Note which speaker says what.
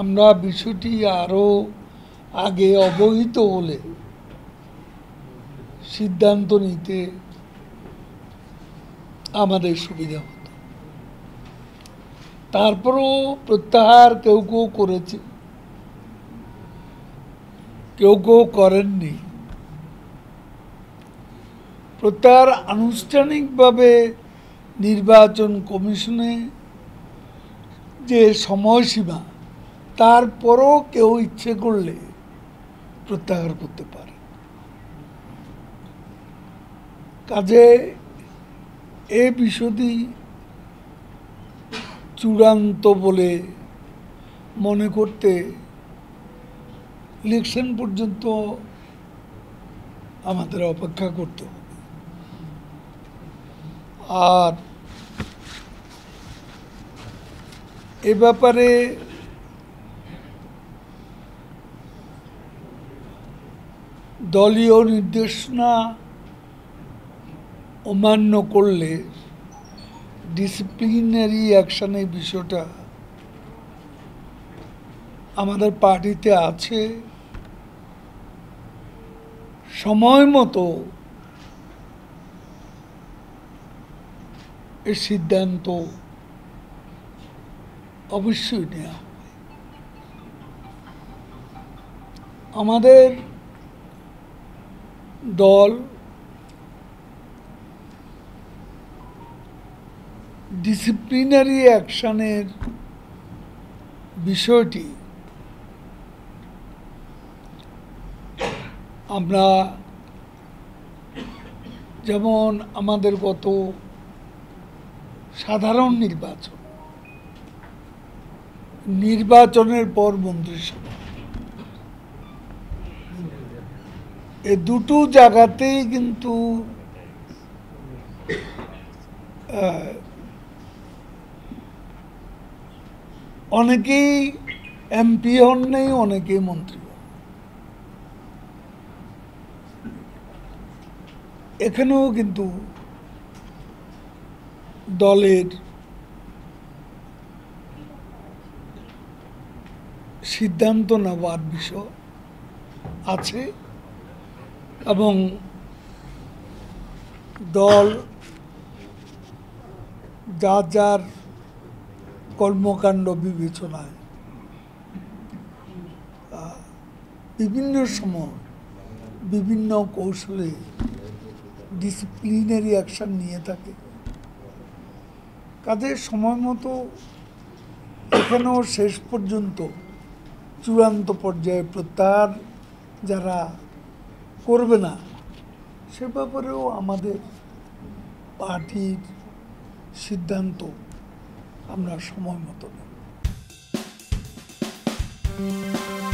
Speaker 1: আমরা বিষয়টি আরও আগে অবহিত হলে সিদ্ধান্ত নিতে আমাদের সুবিধা হতো তারপরও প্রত্যাহার কেউ কেউ করেছে কেউ কেউ করেননি প্রত্যাহার আনুষ্ঠানিকভাবে নির্বাচন কমিশনে যে সময়সীমা তারপরও কেউ ইচ্ছে করলে প্রত্যাহার করতে পারে কাজে এ বিষয়টি চূড়ান্ত বলে মনে করতে ইলেকশন পর্যন্ত আমাদের অপেক্ষা করতে হবে আর এ ব্যাপারে দলীয় নির্দেশনা অমান্য করলে ডিসিপ্লিনারি অ্যাকশন এই বিষয়টা আমাদের পার্টিতে আছে সময় মতো এর সিদ্ধান্ত অবশ্যই নেওয়া আমাদের দল ডিসিপ্লিনারি অ্যাকশানের বিষয়টি আমরা যেমন আমাদের গত সাধারণ নির্বাচন নির্বাচনের পর মন্ত্রিসভা এ দুটো জায়গাতেই কিন্তু অনেকেই এমপি হন নেই অনেকেই মন্ত্রী এখানেও কিন্তু দলের সিদ্ধান্ত নেওয়ার বিষয় আছে এবং দল যা যার কর্মকাণ্ড বিবেচনায় বিভিন্ন সময় বিভিন্ন কৌশলে ডিসিপ্লিনারি অ্যাকশান নিয়ে থাকে কাজের সময় মতো এখানেও শেষ পর্যন্ত চূড়ান্ত পর্যায়ে প্রত্যাহার যারা করবে না সে ব্যাপারেও আমাদের পার্টির সিদ্ধান্ত আমরা সময় মতো নেব